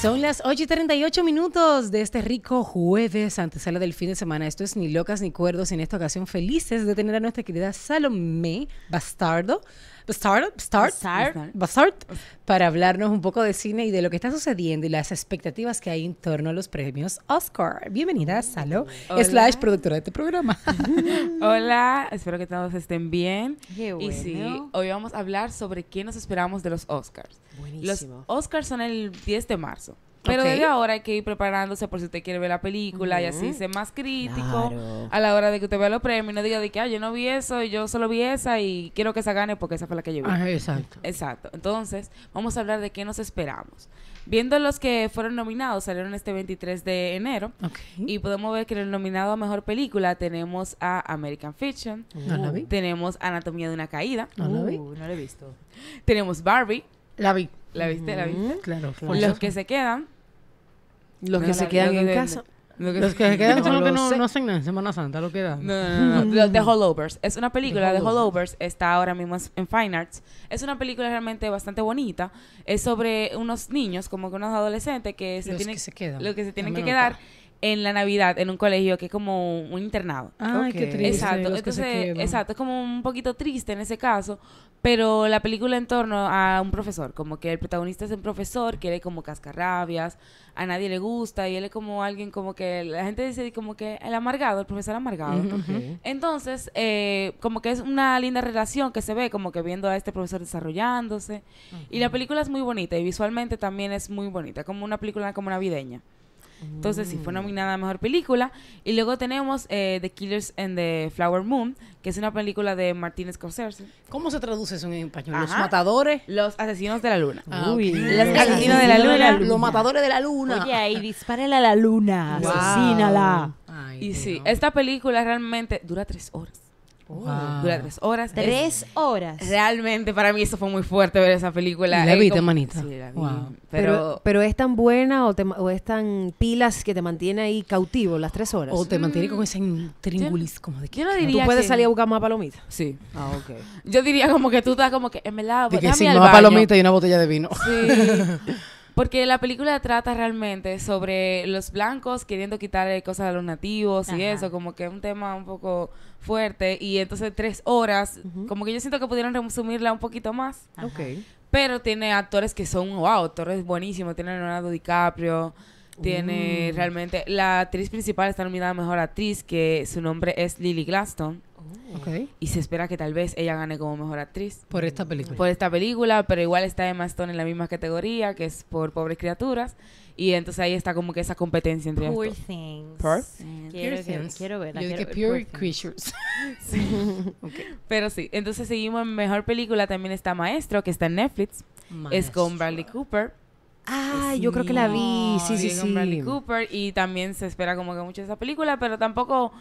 Son las 8 y 38 minutos de este rico jueves, antesala del fin de semana. Esto es Ni Locas ni Cuerdos. En esta ocasión, felices de tener a nuestra querida Salomé Bastardo Start, start, start, para hablarnos un poco de cine y de lo que está sucediendo y las expectativas que hay en torno a los premios Oscar. Bienvenida, mm. Salo, slash productora de este programa. Hola, espero que todos estén bien. Y sí, hoy vamos a hablar sobre qué nos esperamos de los Oscars. Buenísimo. Los Oscars son el 10 de marzo. Pero desde ahora hay que ir preparándose por si usted quiere ver la película y así ser más crítico a la hora de que usted vea los premios. No diga de que, yo no vi eso y yo solo vi esa y quiero que esa gane porque esa fue la que yo vi. exacto. Exacto. Entonces, vamos a hablar de qué nos esperamos. Viendo los que fueron nominados, salieron este 23 de enero. Y podemos ver que en el nominado a mejor película tenemos a American Fiction. la vi. Tenemos Anatomía de una caída. No, la vi. Uh, no la he visto. Tenemos Barbie. La vi. ¿La viste? ¿La viste? Claro. Los que se quedan. Los que se quedan en casa. Los que, se quedan son los que no, no hacen en Semana Santa, lo que era. No, no, no. Es una película, The Holdovers, está ahora mismo en Fine Arts. Es una película realmente bastante bonita. Es sobre unos niños, como que unos adolescentes que se tienen que se quedan. Los que se tienen que quedar en la Navidad en un colegio que es como un internado. Exacto, entonces, exacto, es como un poquito triste en ese caso, pero la película en torno a un profesor, como que el protagonista es un profesor que él es como cascarrabias, a nadie le gusta y él es como alguien como que la gente dice como que el amargado, el profesor amargado. Entonces, eh, como que es una linda relación que se ve como que viendo a este profesor desarrollándose y la película es muy bonita y visualmente también es muy bonita, como una película como navideña. Entonces sí, fue nominada mm. a Mejor Película. Y luego tenemos eh, The Killers and the Flower Moon, que es una película de Martínez Scorsese. ¿Cómo se traduce eso en español? ¿Los matadores? Los asesinos de la luna. Ah, los asesinos de la luna. Los matadores de la luna. Oye, ahí a la luna. Asesínala. y sí, esta película realmente dura tres horas. Dura tres horas. Tres horas. Realmente para mí eso fue muy fuerte ver esa película. La vi. pero, pero, es tan buena o, es tan pilas que te mantiene ahí cautivo las tres horas. O te mantiene con mm. ese intríngulis como de Yo no diría. Tú puedes salir a buscar más palomitas. Sí. Ah, ok. Yo diría como que tú estás como que en verdad. Dame que sin más palomitas y una botella de vino. Sí. Porque la película trata realmente sobre los blancos queriendo quitarle cosas a los nativos y eso, como que es un tema un poco fuerte. Y entonces tres horas, como que yo siento que pudieron resumirla un poquito más. Okay. Pero tiene actores que son, wow, actores buenísimos. Tiene Leonardo DiCaprio, tiene mm. realmente. La actriz principal está nominada mejor actriz, que su nombre es Lily Glaston. Oh. Y se espera que tal vez ella gane como mejor actriz. Por esta película. Por esta película, pero igual está Emma Stone en la misma categoría, que es por Pobres Criaturas. Y entonces ahí está como que esa competencia entre Poor quiero, pure quiero verla. pure, Creatures. sí. Pero sí, entonces seguimos en Mejor Película. También está Maestro, que está en Netflix. Es con Bradley Cooper. Ah, yo creo que la vi, sí, sí, sí. Bradley Cooper y también se espera como que mucho de esa película, pero tampoco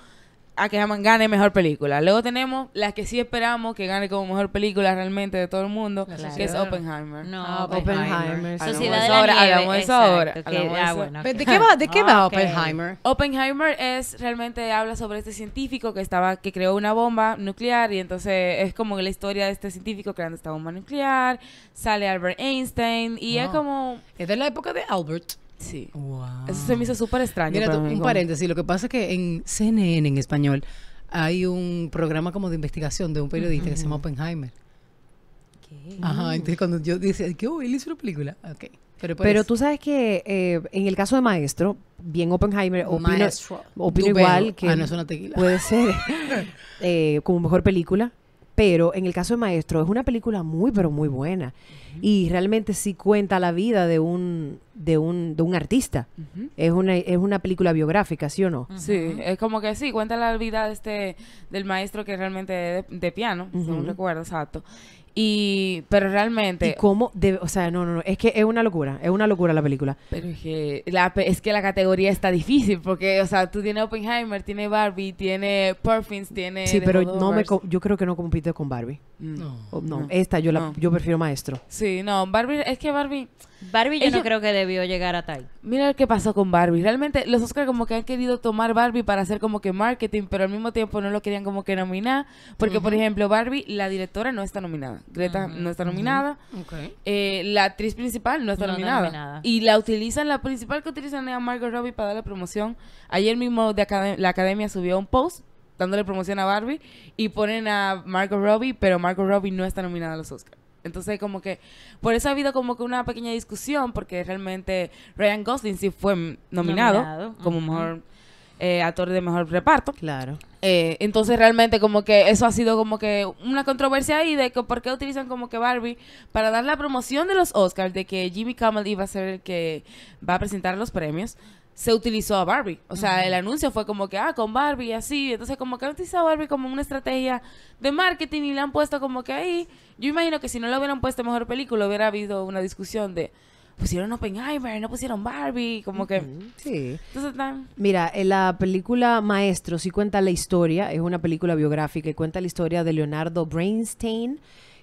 a que gane mejor película. Luego tenemos la que sí esperamos que gane como mejor película realmente de todo el mundo, que es Oppenheimer. No, ah, Oppenheimer. Sociedad de Hablamos de eso ahora. ¿De qué va, de qué va Oppenheimer? Oppenheimer es realmente habla sobre este científico que estaba que creó una bomba nuclear y entonces es como la historia de este científico creando esta bomba nuclear. Sale Albert Einstein y es como es de la época de Albert. Sí. Eso se me hizo súper extraño. Mira, un paréntesis. Lo que pasa es que en CNN, en español, hay un programa como de investigación de un periodista que se llama Oppenheimer. Ajá, entonces cuando yo dice ¿qué uy, él hizo una película. Ok. Pero, pues tú sabes que eh, en el caso de Maestro, bien Oppenheimer, opino, opino igual que... Ah, puede ser eh, como mejor película. Pero en el caso de Maestro, es una película muy, pero muy buena. Y realmente sí cuenta la vida de un, de un, de un artista. es, una, es una película biográfica, ¿sí o no? Sí, es como que sí, cuenta la vida de este, del maestro que realmente de, de piano, no recuerdo, exacto. Y, pero realmente. ¿Y cómo? o sea, no, no, no. Es que es una locura. Es una locura la película. Pero es que la, es que la categoría está difícil. Porque, o sea, tú tienes Oppenheimer, tiene Barbie, tiene Perfins, tiene. Sí, pero no me, yo creo que no compite con Barbie. Mm. No. No, esta yo, la, yo prefiero Maestro. Sí, no. Barbie, es que Barbie. Barbie yo no creo que debió llegar a tal. Mira lo que pasó con Barbie. Realmente los Oscars como que han querido tomar Barbie para hacer como que marketing, pero al mismo tiempo no lo querían como que nominar. Porque, por ejemplo, Barbie, la directora no está nominada. Greta no está nominada. Eh, la actriz principal no está nominada. Y la utilizan, la principal que utilizan es a Margot Robbie para la promoción. Ayer mismo de la academia subió un post dándole promoción a Barbie y ponen a Margot Robbie, pero Margot Robbie no está nominada a los Oscars. Entonces, como que por eso ha habido como que una pequeña discusión, porque realmente Ryan Gosling sí fue nominado, como mejor eh, actor de mejor reparto. Claro. Eh, entonces, realmente, como que eso ha sido como que una controversia ahí de que por qué utilizan como que Barbie para dar la promoción de los Oscars, de que Jimmy Kimmel iba a ser el que va a presentar los premios se utilizó a Barbie. O sea, el anuncio fue como que, ah, con Barbie así. Entonces, como que han utilizado a Barbie como una estrategia de marketing y la han puesto como que ahí. Yo imagino que si no lo hubieran puesto mejor película, hubiera habido una discusión de, pusieron Oppenheimer, no pusieron Barbie, como que... Sí. Entonces, Mira, en la película Maestro sí cuenta la historia, es una película biográfica y cuenta la historia de Leonardo Brainstein,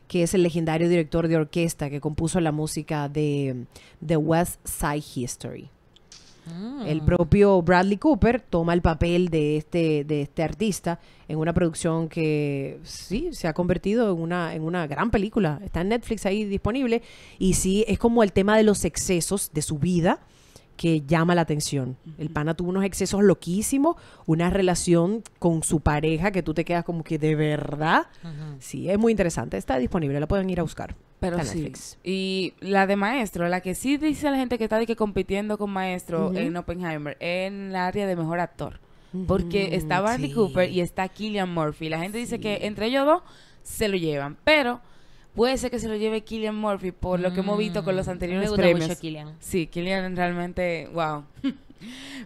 que es el legendario director de orquesta que compuso la música de The West Side History. El propio Bradley Cooper toma el papel de este, de este artista en una producción que sí se ha convertido en una gran película. Está en Netflix ahí disponible. Y sí, es como el tema de los excesos de su vida que llama la atención. El pana tuvo unos excesos loquísimos, una relación con su pareja que tú te quedas como que de verdad. Sí, es muy interesante. Está disponible, la pueden ir a buscar. Pero sí. Y la de maestro, la que sí dice la gente que está de que compitiendo con maestro en Oppenheimer, en el área de mejor actor. Porque está Barney Cooper y está Killian Murphy. La gente dice que entre ellos dos se lo llevan. Pero Puede ser que se lo lleve Killian Murphy por lo que hemos visto con los mm, anteriores Me premios. Killian. Sí, Killian realmente, wow.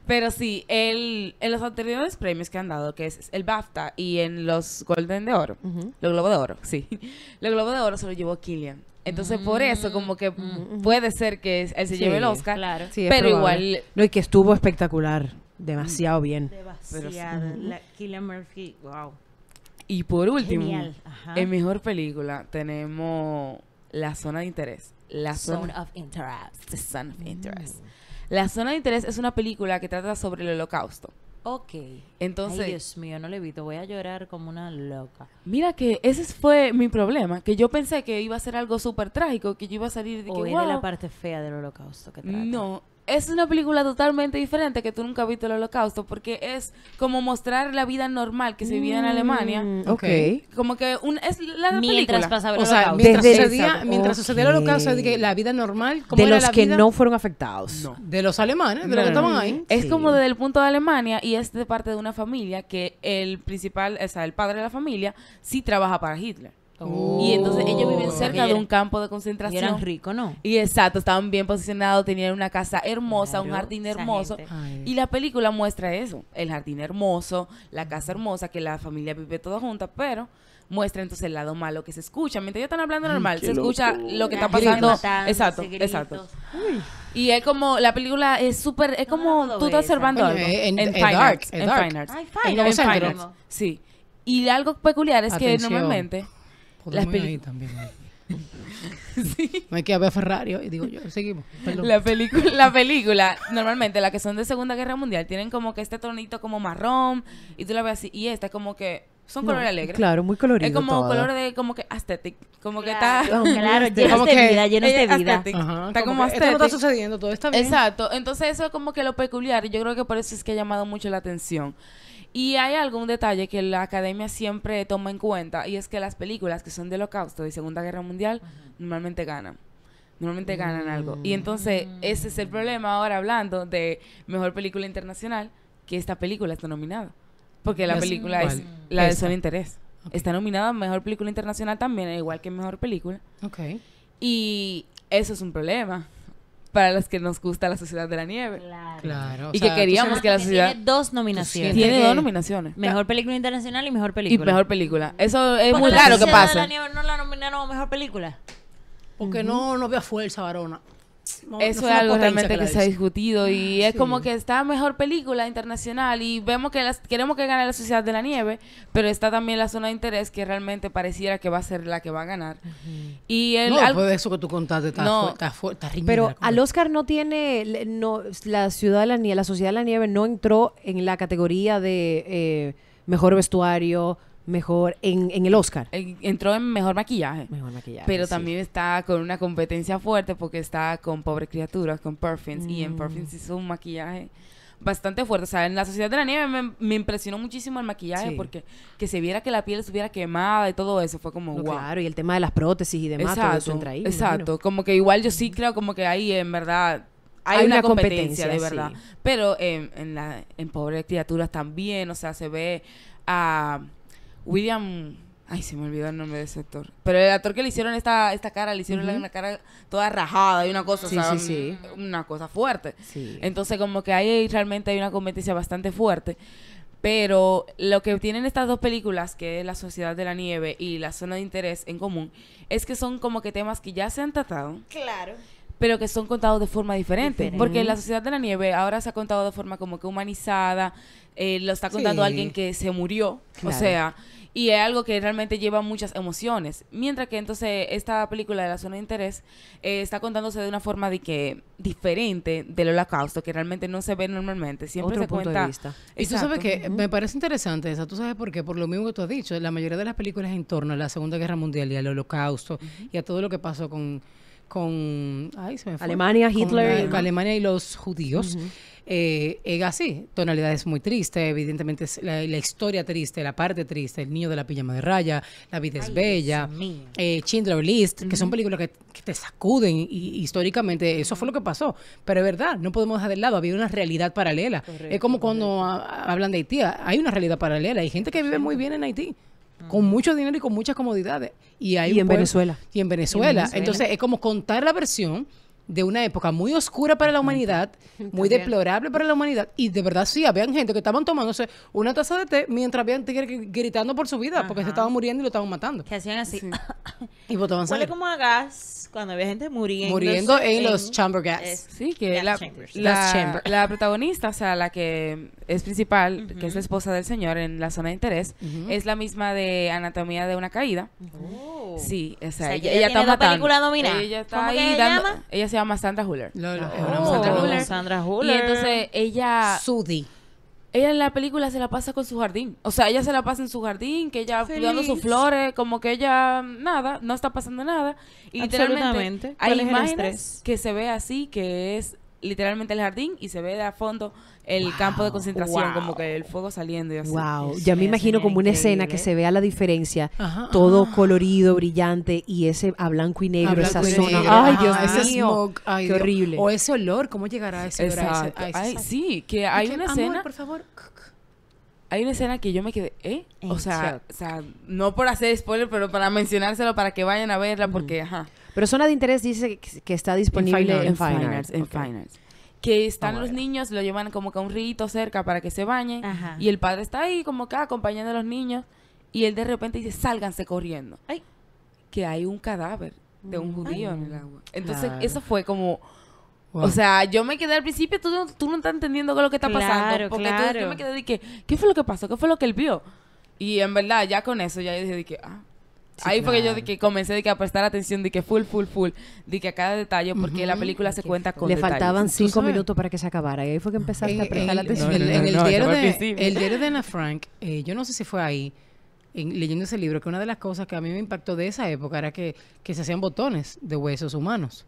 Pero sí, el, en los anteriores premios que han dado, que es el BAFTA y en los Golden de Oro, los Globos de Oro, sí. Los Globos de Oro se lo llevó Killian. Entonces, por eso, mm. como que puede ser que él se lleve el Oscar. Claro. pero igual. No, y que estuvo espectacular. Demasiado bien. Demasiado. Killian Murphy, wow. Y por último, en mejor película tenemos La Zona de Interés. La zona, of Interest. The Zone of Interest. Mm. La Zona de Interés es una película que trata sobre el holocausto. Ok. Entonces. Dios mío, no le evito. Voy a llorar como una loca. Mira que ese fue mi problema. Que yo pensé que iba a ser algo súper trágico. Que yo iba a salir de que. Wow, la parte fea del holocausto que trata. No, es una película totalmente diferente que tú nunca has visto el holocausto porque es como mostrar la vida normal que se vivía en mm, Alemania. Ok. Como que un, es la mientras o sea, mientras, sucedía, mientras el holocausto, que la vida normal. ¿cómo de los que no fueron afectados. De los alemanes, de los que estaban ahí. Es como desde el punto de Alemania y es de parte de una familia que el principal, o sea, el padre de la familia, sí trabaja para Hitler. Y entonces ellos oh. viven cerca de un campo de concentración. Y eran ricos, ¿no? Y exacto, estaban bien posicionados, tenían una casa hermosa, un jardín hermoso. Y la película muestra eso, el jardín hermoso, la casa hermosa, que la familia vive toda junta, pero muestra entonces el lado malo que se escucha. Mientras ellos están hablando normal, se escucha lo que está pasando. exacto, exacto. Y es como, la película es súper, es como tú estás observando algo. En, en, Fine Arts. En Fine Sí. Y algo peculiar es que normalmente también. sí. No hay que ver Ferrari y digo yo, seguimos. La, película, la película, normalmente las que son de Segunda Guerra Mundial tienen como que este tonito como marrón y tú la ves así y esta es como que son colores alegres. Claro, muy colorido. Es como color de como que aesthetic, como que está claro, lleno de vida, lleno de vida. está como, aesthetic. está sucediendo, todo está bien. Exacto. Entonces eso es como que lo peculiar, Y yo creo que por eso es que ha llamado mucho la atención. Y hay algún detalle que la academia siempre toma en cuenta y es que las películas que son de Holocausto y Segunda Guerra Mundial normalmente ganan normalmente ganan algo. Y entonces, mm. ese es el problema ahora hablando de mejor película internacional, que esta película está nominada. Porque la, película es la de Solo Interés. Está nominada a Mejor Película Internacional también, e igual que Mejor Película. Ok. Y eso es un problema para los que nos gusta la Sociedad de la Nieve. Claro. y que queríamos que la sociedad... Tiene dos nominaciones. Tiene dos nominaciones. Mejor película internacional y mejor película. Y mejor película. Eso es muy raro que pasa. La Sociedad de la Nieve no la nominaron a mejor película? Porque no, no había fuerza, varona. Eso es algo realmente que, se ha discutido y ah, es como que está mejor película internacional y vemos que las, queremos que gane la Sociedad de la Nieve, pero está también la zona de interés que realmente pareciera que va a ser la que va a ganar. Y el, no, eso que tú contaste está, fuerte está, Pero al Oscar no tiene no la Ciudad de la Nieve, la Sociedad de la Nieve no entró en la categoría de eh, mejor vestuario, mejor en, en el Oscar. Entró en mejor maquillaje. Mejor maquillaje. Pero también está con una competencia fuerte porque está con Pobre criaturas con Perfins. Y en mm. Perfins hizo un maquillaje bastante fuerte. O sea, en la Sociedad de la Nieve me, impresionó muchísimo el maquillaje porque que se viera que la piel estuviera quemada y todo eso fue como guau. Claro, y el tema de las prótesis y demás, todo eso entra ahí. Exacto, como que igual yo sí creo como que ahí en verdad hay, una, competencia, de verdad. Pero en, la, en Pobre Criaturas también, o sea, se ve a. William. Ay, se me olvidó el nombre de ese actor. Pero el actor que le hicieron esta, esta cara, le hicieron una cara toda rajada y una cosa, mm, una cosa fuerte. Entonces, como que ahí realmente hay una competencia bastante fuerte. Pero lo que tienen estas dos películas, que es La Sociedad de la Nieve y La Zona de Interés en Común, es que son como que temas que ya se han tratado. Claro. Pero que son contados de forma diferente. Porque La Sociedad de la Nieve ahora se ha contado de forma como que humanizada, eh, lo está contando alguien que se murió, o sea, y es algo que realmente lleva muchas emociones. Mientras que entonces esta película de la zona de interés eh, está contándose de una forma de que diferente del holocausto, que realmente no se ve normalmente, siempre Otro se punto De vista. Y tú sabes que me parece interesante esa, tú sabes por qué, por lo mismo que tú has dicho, la mayoría de las películas en torno a la Segunda Guerra Mundial y al holocausto y a todo lo que pasó con con Alemania, Hitler. Alemania y los judíos eh, es así, tonalidades muy triste evidentemente la, historia triste, la parte triste, El niño de la pijama de raya, La vida es bella, eh, Chindra List, que son películas que, te sacuden y, históricamente eso fue lo que pasó, pero es verdad, no podemos dejar de lado, había una realidad paralela. es como cuando hablan de Haití, hay una realidad paralela, hay gente que vive muy bien en Haití mm. con mucho dinero y con muchas comodidades. Y, hay Y en Venezuela. Y en Venezuela. Entonces, es como contar la versión de una época muy oscura para la humanidad, muy deplorable para la humanidad. Y de verdad sí, habían gente que estaban tomándose una taza de té mientras habían gritando por su vida, porque se estaban muriendo y lo estaban matando. Que hacían así. Sí. y como a gas cuando había gente muriendo. Muriendo en, los chamber gas. sí, que la, La, protagonista, o sea, la que es principal, que es la esposa del señor en la zona de interés, es la misma de Anatomía de una caída. Oh. Sí, o sea, ella, está matando. Ella está ahí dando, llama? Ella llama Sandra Huller. Oh. Sandra Huller. Y entonces ella... Sudi. Ella en la película se la pasa con su jardín. O sea, ella se la pasa en su jardín, que ella cuidando sus flores, como que ella nada, no está pasando nada. Y literalmente hay imágenes que se ve así, que es literalmente el jardín y se ve de a fondo el campo de concentración, como que el fuego saliendo y así. Wow, ya me imagino como una escena que se vea la diferencia, todo colorido, brillante y ese a blanco y negro, esa zona. Ay, Dios ese qué horrible. O ese olor, ¿cómo llegará a ese sí, que hay una escena. por favor. Hay una escena que yo me quedé, ¿eh? O sea, no por hacer spoiler, pero para mencionárselo, para que vayan a verla, porque, ajá. Pero zona de interés dice que, está disponible en finals, que están los niños, lo llevan como que a un rito cerca para que se bañen. Y el padre está ahí como que ah, acompañando a los niños. Y él de repente dice, sálganse corriendo. Que hay un cadáver de un mm. judío en el agua. Entonces, eso fue como... O sea, yo me quedé al principio, tú, no estás entendiendo qué es lo que está pasando. Porque yo me quedé de que, ¿qué fue lo que pasó? ¿Qué fue lo que él vio? Y en verdad, ya con eso, ya dije, de que, ah, Ahí fue que yo de que comencé de que a prestar atención, de que full, full, full, de que a cada detalle, porque la película se cuenta con Le faltaban cinco minutos para que se acabara. Y ahí fue que empezaste eh, a prestar eh, atención. En, el diario de, el Ana Frank, eh, yo no sé si fue ahí, leyendo ese libro, que una de las cosas que a mí me impactó de esa época era que, se hacían botones de huesos humanos.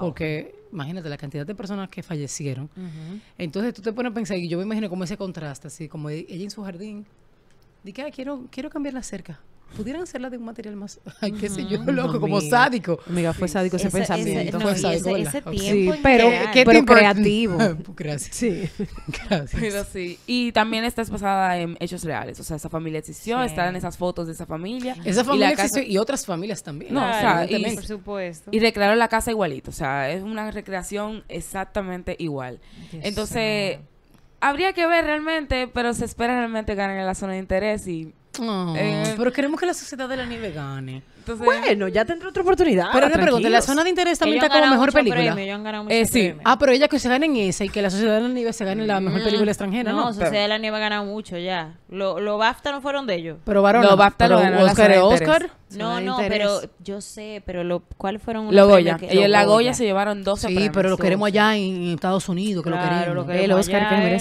Porque imagínate la cantidad de personas que fallecieron. Entonces tú te pones a pensar, y yo me imagino como ese contraste, así como ella en su jardín, de que ah, quiero, quiero cambiar la cerca pudieran hacerla de un material más, ay, qué sé yo, loco, como sádico. Amiga, fue sádico ese, pensamiento. fue sádico, ese, ese tiempo sí, pero, creativo. Gracias. Sí. Gracias. Pero sí. Y también está basada en hechos reales. O sea, esa familia existió, están esas fotos de esa familia. Esa familia y y otras familias también. No, o sea, y, por supuesto. Y recrearon la casa igualito. O sea, es una recreación exactamente igual. Entonces, habría que ver realmente, pero se espera realmente ganar en la zona de interés y eh, pero queremos que la sociedad de la nieve gane. bueno, ya tendrá otra oportunidad. Pero una pregunta, la zona de interés también está está como mejor película. eh, sí. Ah, pero ella que se gane en esa y que la sociedad de la nieve se gane en la mejor mm. película extranjera. No, no sociedad de la nieve ha ganado mucho ya. Los lo BAFTA no fueron de ellos. Pero Los BAFTA lo Oscar no, no, pero yo sé, pero lo, ¿cuál fueron los Goya? la Goya se llevaron 12 Sí, pero lo queremos allá en Estados Unidos, que lo queremos. Lo queremos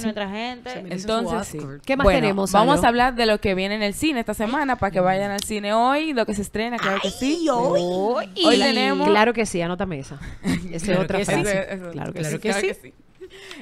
nuestra gente. Entonces, ¿qué más queremos? Vamos a hablar de lo que viene en el cine esta semana, para que mm. vayan al cine hoy, lo que se estrena, claro que sí. Hoy. hoy. tenemos... Claro que sí, anótame esa. es otra frase. Claro que sí.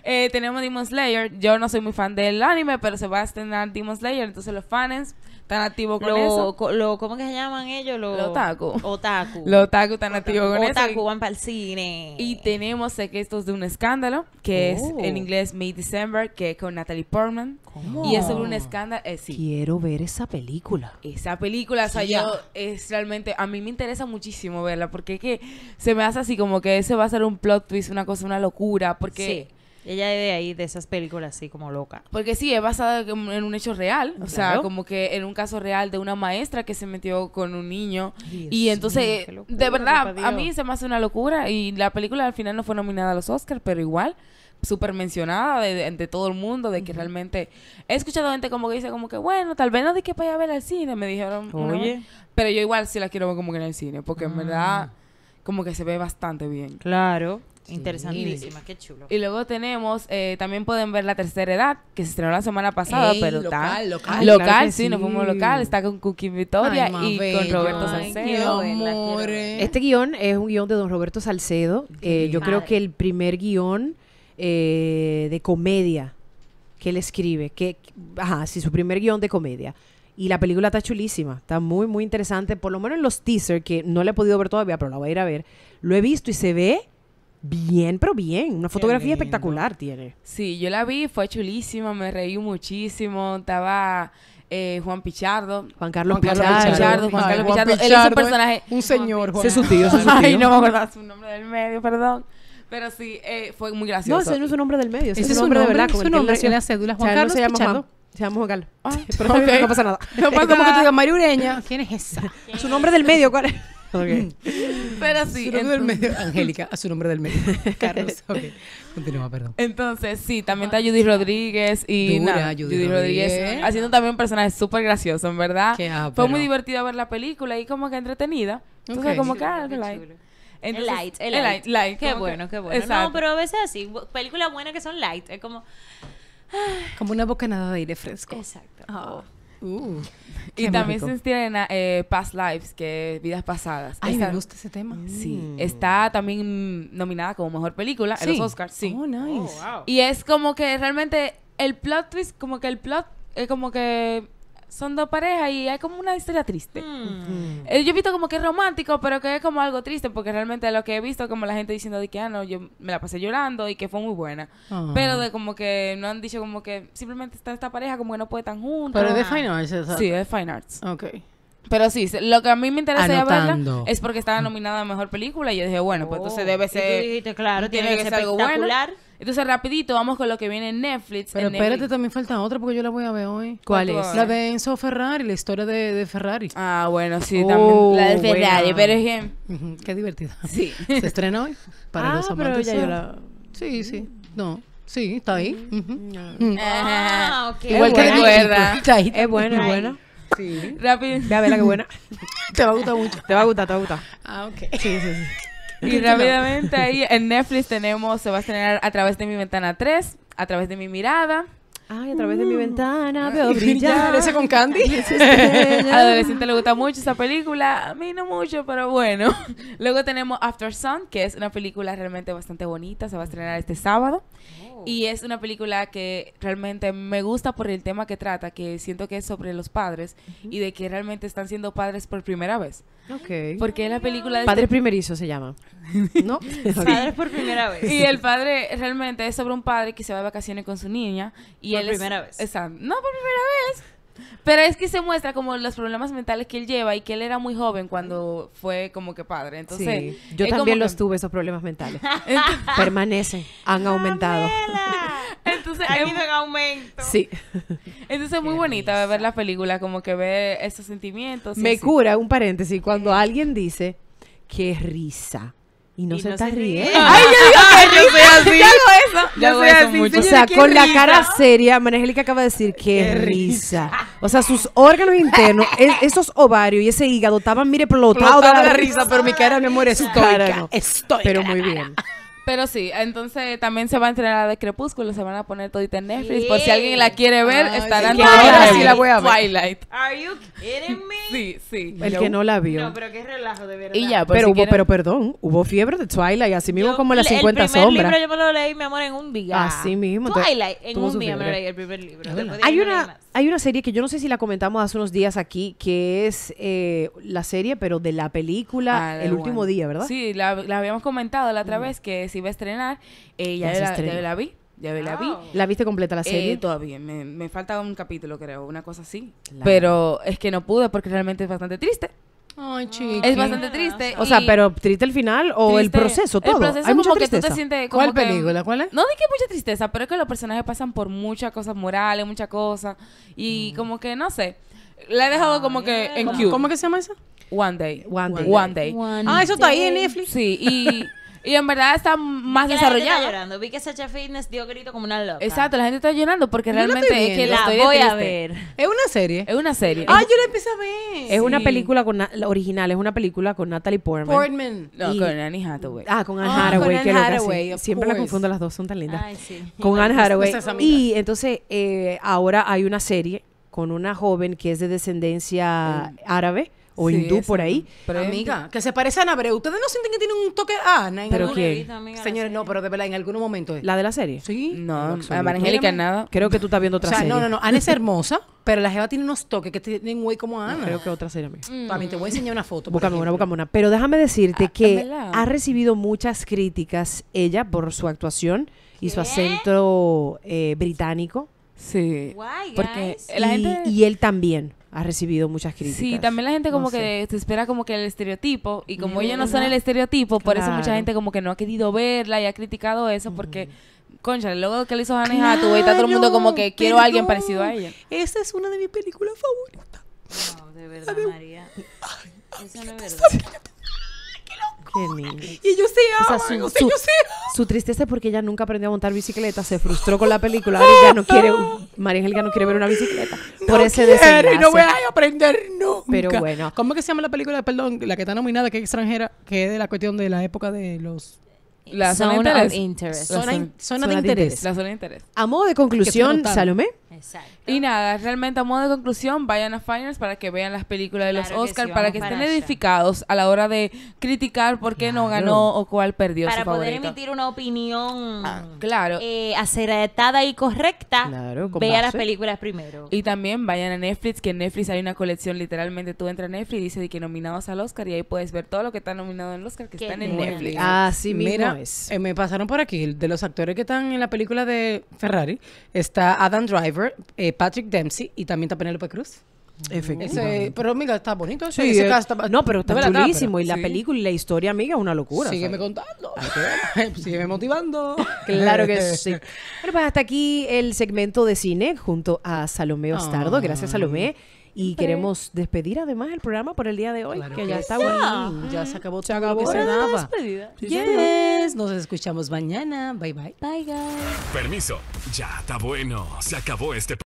Eh, tenemos Demon Slayer. Yo no soy muy fan del anime, pero se va a estrenar Demon Slayer. Entonces los fans tan con eso. ¿Cómo que se llaman ellos? Los lo otaku. Otaku. Los otaku tan activos con eso. Otaku van para el cine. Y tenemos Sé que esto es de un escándalo, que es oh. en inglés May December, que es con Natalie Portman. ¿Cómo? Y es sobre un escándalo. Eh, sí. Quiero ver esa película. Esa película, o sea, yo es realmente, a mí me interesa muchísimo verla, porque es que se me hace así como que ese va a ser un plot twist, una cosa, una locura, porque... Sí ella es de ahí, de esas películas así como loca. Porque sí, es basada en un hecho real, o sea, como que en un caso real de una maestra que se metió con un niño. y entonces, de verdad, a mí se me hace una locura y la película al final no fue nominada a los Oscars, pero igual súper mencionada de, todo el mundo, de que realmente he escuchado gente como que dice como que, bueno, tal vez no de que vaya a ver al cine, me dijeron, Oye. pero yo igual sí la quiero ver como que en el cine, porque en ah. verdad como que se ve bastante bien. Claro. Interesantísima, qué chulo. Y luego tenemos, eh, también pueden ver La Tercera Edad, que se estrenó la semana pasada, pero tal Local, local. sí, nos fuimos local. Está con Cookie Victoria y con Roberto Salcedo. este guión es un guión de don Roberto Salcedo. Eh, yo creo que el primer guión eh, de comedia que él escribe, que, ajá, sí, su primer guión de comedia. Y la película está chulísima, está muy, muy interesante, por lo menos en los teasers, que no la he podido ver todavía, pero la voy a ir a ver. Lo he visto y se ve bien, pero bien. Una fotografía espectacular tiene. Sí, yo la vi, fue chulísima, me reí muchísimo. Estaba eh, Juan Pichardo. Juan Carlos, Pichardo. Juan Carlos Pichardo. Él es un ¿eh? personaje. Un señor, Juan. Ese es su tío, Ay, no me acordaba su nombre del medio, perdón. Pero sí, eh, fue muy gracioso. No, ese no es su nombre del medio. Ese, es un nombre, de verdad. como es su nombre. en la cédula. Juan Carlos se llama Pichardo. Juan. Se llama Juan Carlos. Ay, ah, pero no pasa nada. No pasa es como que María ¿Quién es esa? su nombre del medio, ¿cuál es? Pero sí. Su nombre del medio, Angélica, a su nombre del medio. Carlos. Okay. Continúa, perdón. Entonces, sí, también está Judy Rodríguez y nada Judy, Rodríguez, haciendo también un personaje súper gracioso, en verdad. Ah, Fue muy divertido ver la película y como que entretenida. Entonces, como que... Ah, entonces, el light, el, light. light, qué bueno, qué bueno. No, pero a veces así, películas buenas que son light, es como... Como una bocanada de aire fresco. Exacto. Oh. Uh. y también se en eh, Past Lives, que vidas pasadas. Ay, me gusta ese tema. Mm. Sí. Está también nominada como mejor película en los Oscars. Sí. Oh, nice. Oh, y es como que realmente el plot twist, como que el plot, es eh, como que son dos parejas y hay como una historia triste. Mm. Eh, yo he visto como que es romántico, pero que es como algo triste, porque realmente lo que he visto como la gente diciendo de que, ah, no, yo me la pasé llorando y que fue muy buena. Pero de como que no han dicho como que simplemente está esta pareja como que no puede estar juntos. Pero es de Fine Arts, Sí, es de Fine Arts. Ok. Pero sí, lo que a mí me interesa verla es porque estaba nominada a Mejor Película y yo dije, bueno, pues entonces debe oh, ser... claro, tiene, que, ser, Algo bueno. Entonces, rapidito, vamos con lo que viene en Netflix. Pero espérate, también falta otra porque yo la voy a ver hoy. ¿Cuál es? La de Enzo Ferrari, la historia de, Ferrari. Ah, bueno, sí, también. La de oh, Ferrari, pero es que... qué divertida. Sí. Se estrena hoy para ah, los amantes. Pero ya la... Sí, sí. No, Sí, está ahí. Mm. Ah, ok. Igual es que Es bueno. es bueno. Sí. Rápido. Ve a qué buena. te va a gustar mucho. Te va a gustar, te va a gustar. Ah, ok. Sí, sí, sí. Y rápidamente ahí en Netflix tenemos, se va a estrenar a través de mi ventana 3, a través de mi mirada. Ay, a través de mi mm. ventana veo brillar. Ese con Candy. A adolescente le gusta mucho esa película. A mí no mucho, pero bueno. Luego tenemos After Sun, que es una película realmente bastante bonita. Se va a estrenar este sábado. Oh. Y es una película que realmente me gusta por el tema que trata, que siento que es sobre los padres y de que realmente están siendo padres por primera vez. Ok. Porque es la película de... Padre primerizo se llama. ¿No? Padres por primera vez. Y el padre realmente es sobre un padre que se va de vacaciones con su niña y por primera vez. exacto no, por primera vez pero es que se muestra como los problemas mentales que él lleva y que él era muy joven cuando fue como que padre. Entonces, yo también los tuve esos problemas mentales. Permanecen, han aumentado. Entonces, ha ido en aumento. Sí. Entonces es muy bonita ver la película, como que ve esos sentimientos. Me cura un paréntesis cuando alguien dice, "Qué risa." y no se está riendo. Ay, yo digo que yo soy así. Yo hago eso. Yo, hago soy Mucho. O sea, con la cara seria, Angélica acaba de decir, qué, risa. O sea, sus órganos internos, esos ovarios y ese hígado estaban, mire, plotados de la, risa, risa, pero mi cara me muere estoica. Cara Estoica. Pero muy bien. Pero sí, entonces también se va a entrenar de Crepúsculo, se van a poner todita en Netflix. Por si alguien la quiere ver, estará estarán sí, todas sí la voy a ver. Twilight. Are you Sí, sí. El que no la vio. No, pero qué relajo, de verdad. Y ya, pues, pero, hubo, pero perdón, hubo fiebre de Twilight, así mismo como las 50 sombras. El primer libro yo me lo leí, mi amor, en un día. Así mismo. Twilight, en un día me lo leí el primer libro. Hay una, hay una serie que yo no sé si la comentamos hace unos días aquí, que es eh, la serie, pero de la película ah, El último día, ¿verdad? Sí, la, habíamos comentado la otra mm. vez que se iba a estrenar. Eh, ya, la, vi. Ya la vi. ¿La viste completa la eh, serie? todavía. Me, me, falta un capítulo, creo, una cosa así. Pero es que no pude porque realmente es bastante triste. Ay, Es bastante triste. O sea, pero triste el final o el proceso, todo. El proceso Hay como mucha que tristeza. tú te sientes como ¿Cuál película? ¿Cuál es? No de que mucha tristeza, pero es que los personajes pasan por muchas cosas morales, muchas cosas. Y mm. como que, no sé. La he dejado como que en ¿Cómo que se llama esa? One Day. One Day. One Day. One ah, eso está ahí en Netflix. Sí, y Y en verdad está más desarrollada. desarrollado. gente está llorando. Vi que Sacha Fitness dio grito como una loca. Exacto, la gente está llorando porque realmente es que la, voy a ver. Es una serie. Es una serie. Ah, yo la empecé a ver. Es una película con original, es una película con Natalie Portman. Portman. No, con Annie Hathaway. Ah, con Anne ah, Hathaway, que Siempre la confundo, las dos son tan lindas. Ay, sí. Con Annie Hathaway. y entonces eh, ahora hay una serie con una joven que es de descendencia árabe o hindú por ahí. Pero amiga, que se parece a Breu. ¿Ustedes no sienten que tienen un toque a ah, Ana? ¿Pero Señores, no, pero de verdad, en algún momento. ¿La de la serie? Sí. No, Angélica, nada. Creo que tú estás viendo otra o sea, serie. no, no, no. Ana es hermosa, pero la jeva tiene unos toques que tienen güey como a Ana. Creo que otra serie. amiga. También te voy a enseñar una foto. Búscame una, búscame una. Pero déjame decirte ah, que ha recibido muchas críticas ella por su actuación y su acento eh, británico. Sí. Guay, porque y él también ha recibido muchas críticas. Sí, también la gente como que se espera como que el estereotipo y como ellos no son el estereotipo, por eso mucha gente como que no ha querido verla y ha criticado eso porque... Concha, luego que le hizo Hannah claro, está todo el mundo como que quiero a alguien parecido a ella. Esa es una de mis películas favoritas. No, de verdad, María. Eso no es verdad. Qué Y yo sí. su, tristeza es porque ella nunca aprendió a montar bicicleta, se frustró con la película. no quiere, María Helga no quiere ver una bicicleta. por ese deseo. no voy a aprender nunca. Pero bueno. ¿Cómo que se llama la película? Perdón, la que está nominada, que es extranjera, que es de la cuestión de la época de los la zona, de interés. Zona, de, interés. La zona de interés. A modo de conclusión, Salomé. Exacto. Y nada, realmente a modo de conclusión, vayan a Finals para que vean las películas de los Oscars, para que estén edificados a la hora de criticar por qué no ganó o cuál perdió. Para poder emitir una opinión ah, claro. Eh, acertada y correcta, claro, vean las películas primero. Y también vayan a Netflix, que en Netflix hay una colección, literalmente tú entras a Netflix y dice que nominados al Oscar y ahí puedes ver todo lo que está nominado en el Oscar que está en Netflix. Ah, sí, mira. Eh, me pasaron por aquí, de los actores que están en la película de Ferrari, está Adam Driver, eh, Patrick Dempsey y también está Penélope Cruz. pero mira, está bonito. Ese, no, pero está, buenísimo y la película y la historia, amiga, es una locura. Sígueme contando. Sígueme motivando. Claro que sí. Bueno, pues hasta aquí el segmento de cine junto a Salomé Ostardo. Ah. Gracias, Salomé. Y queremos despedir además el programa por el día de hoy, que, ya está bueno. Ah, ya se acabó se acabó. lo que se daba. Nos escuchamos mañana. Bye bye. Bye guys. Permiso. Ya está bueno. Se acabó este